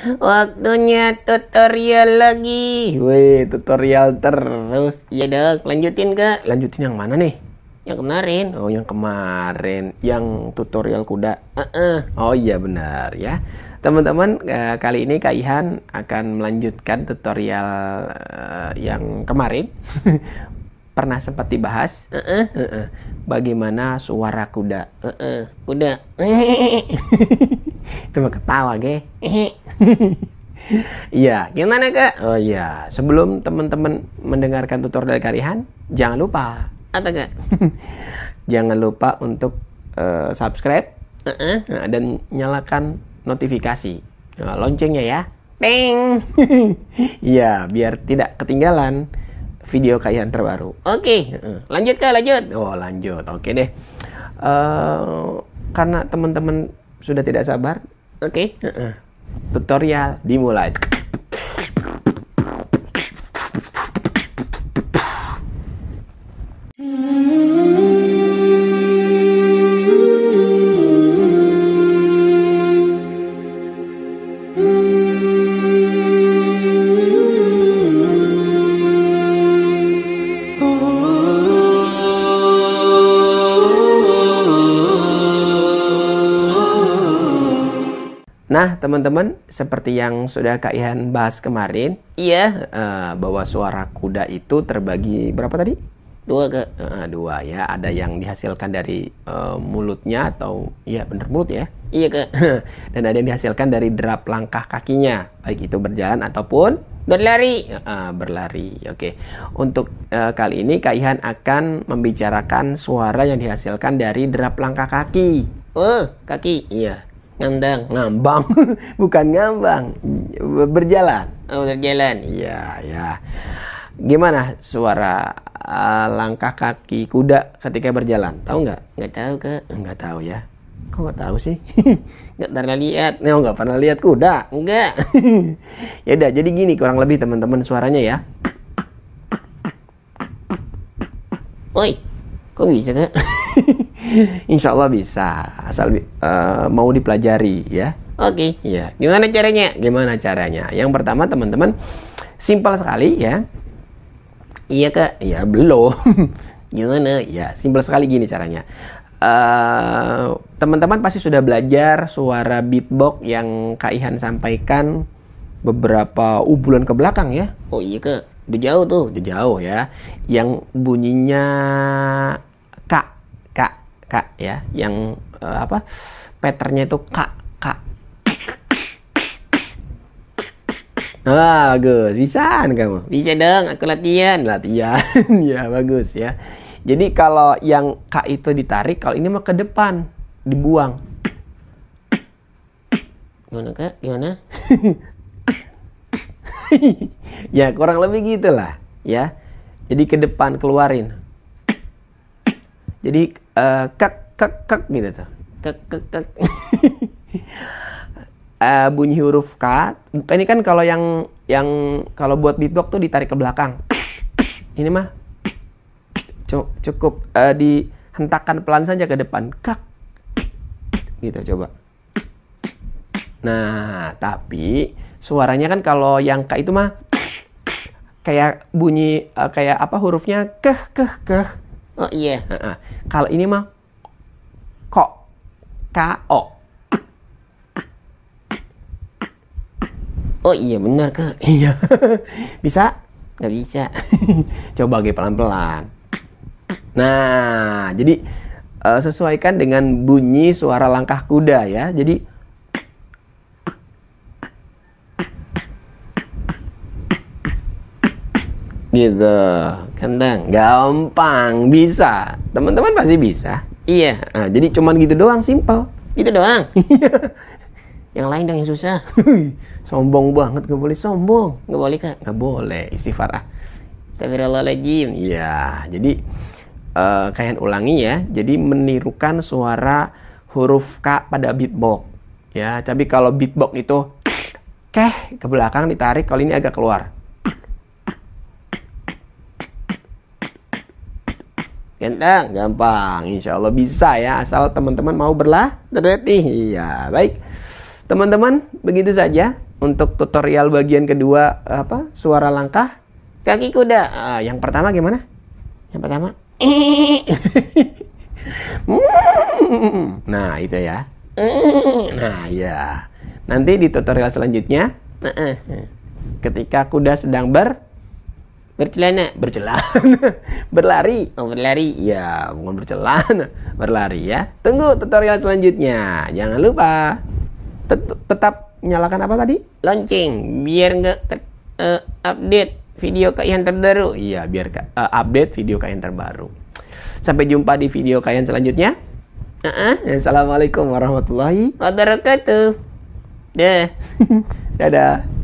Waktunya tutorial lagi. Wih, tutorial terus. Iya dok, lanjutin ke, Lanjutin yang mana nih? Yang kemarin. Oh, yang kemarin. Yang tutorial kuda. Uh -uh. Oh iya benar ya. Teman-teman, eh, kali ini Kak Ihan akan melanjutkan tutorial eh, yang kemarin. Pernah sempat dibahas. Uh -uh. Uh -uh. Bagaimana suara kuda. Uh -uh. Kuda. itu mah ketawa, ge. Iya, gimana kak? Oh iya, sebelum teman-teman mendengarkan tutorial dari Karihan, jangan lupa, atau kak? jangan lupa untuk uh, subscribe uh -uh, dan nyalakan notifikasi nah, loncengnya ya. Ting. Iya, biar tidak ketinggalan video kalian terbaru. Oke, okay. lanjut ke lanjut. Oh lanjut, oke okay deh. Uh, karena teman-teman sudah tidak sabar oke okay. tutorial dimulai Nah, teman-teman, seperti yang sudah Kak Ihan bahas kemarin, iya, uh, bahwa suara kuda itu terbagi berapa tadi? Dua, Kak. Uh, dua ya, ada yang dihasilkan dari uh, mulutnya atau iya bener mulut ya. Iya, Kak. Dan ada yang dihasilkan dari derap langkah kakinya, baik itu berjalan ataupun berlari. Uh, berlari. Oke. Untuk uh, kali ini Kak Ihan akan membicarakan suara yang dihasilkan dari derap langkah kaki. Oh, kaki. Iya ngandang ngambang bukan ngambang berjalan oh berjalan iya ya gimana suara uh, langkah kaki kuda ketika berjalan tahu nggak nggak tahu ke nggak tahu ya kok nggak tahu sih nggak pernah lihat nih nggak pernah lihat kuda nggak ya udah jadi gini kurang lebih teman-teman suaranya ya oi kok bisa kak Insya Allah bisa, asal uh, mau dipelajari ya. Oke, okay, ya. Gimana caranya? Gimana caranya? Yang pertama teman-teman, simpel sekali ya. Iya kak, Iya belum. Gimana? Ya, simpel sekali gini caranya. teman eh, teman-teman pasti sudah belajar suara beatbox yang Kak Ihan sampaikan beberapa uh, bulan ke belakang ya. Oh iya kak, udah jauh tuh, udah jauh ya. Yang bunyinya K ya yang uh, apa patternnya itu K K Wah bagus, bisa kan kamu. Bisa dong, aku latihan, latihan. ya bagus ya. Jadi kalau yang K itu ditarik, kalau ini mah ke depan, dibuang. Gimana kak? Gimana? ya kurang lebih gitulah ya. Jadi ke depan keluarin. Jadi Eh, kak kek kek kek gitu tuh kek kek kek uh, eh, bunyi huruf K ini kan kalau yang yang kalau buat beatbox tuh ditarik ke belakang ini mah cukup uh, dihentakkan pelan saja ke depan kak gitu coba nah tapi suaranya kan kalau yang K itu mah kayak bunyi uh, kayak apa hurufnya keh keh keh Oh iya. Uh-uh. Kalau ini mah kok ko. Oh iya benar ke? Iya. bisa? Gak bisa. Coba lagi pelan-pelan. Nah, jadi uh, sesuaikan dengan bunyi suara langkah kuda ya. Jadi gitu kentang gampang bisa teman-teman pasti bisa iya nah, jadi cuman gitu doang simpel gitu doang iya. yang lain dong yang susah sombong banget gak boleh sombong gak boleh kak gak boleh istighfar Astagfirullahaladzim iya jadi uh, eh, kalian ulangi ya jadi menirukan suara huruf k pada beatbox ya tapi kalau beatbox itu keh ke belakang ditarik kalau ini agak keluar Gendang, gampang. Insya Allah bisa ya, asal teman-teman mau berlah terlatih. Iya, baik. Teman-teman, begitu saja untuk tutorial bagian kedua apa? Suara langkah kaki kuda. Uh, yang pertama gimana? Yang pertama. nah, itu ya. Nah, ya. Nanti di tutorial selanjutnya, eh, eh, ketika kuda sedang ber Bercelana. Bercelana. berlari. Oh, berlari. Ya, bukan bercelana. Berlari ya. Tunggu tutorial selanjutnya. Jangan lupa tet tetap nyalakan apa tadi? Lonceng biar nggak uh, update video yang terbaru. Iya, biar uh, update video yang terbaru. Sampai jumpa di video yang selanjutnya. Uh -uh. Assalamualaikum warahmatullahi wabarakatuh. Deh. Dadah.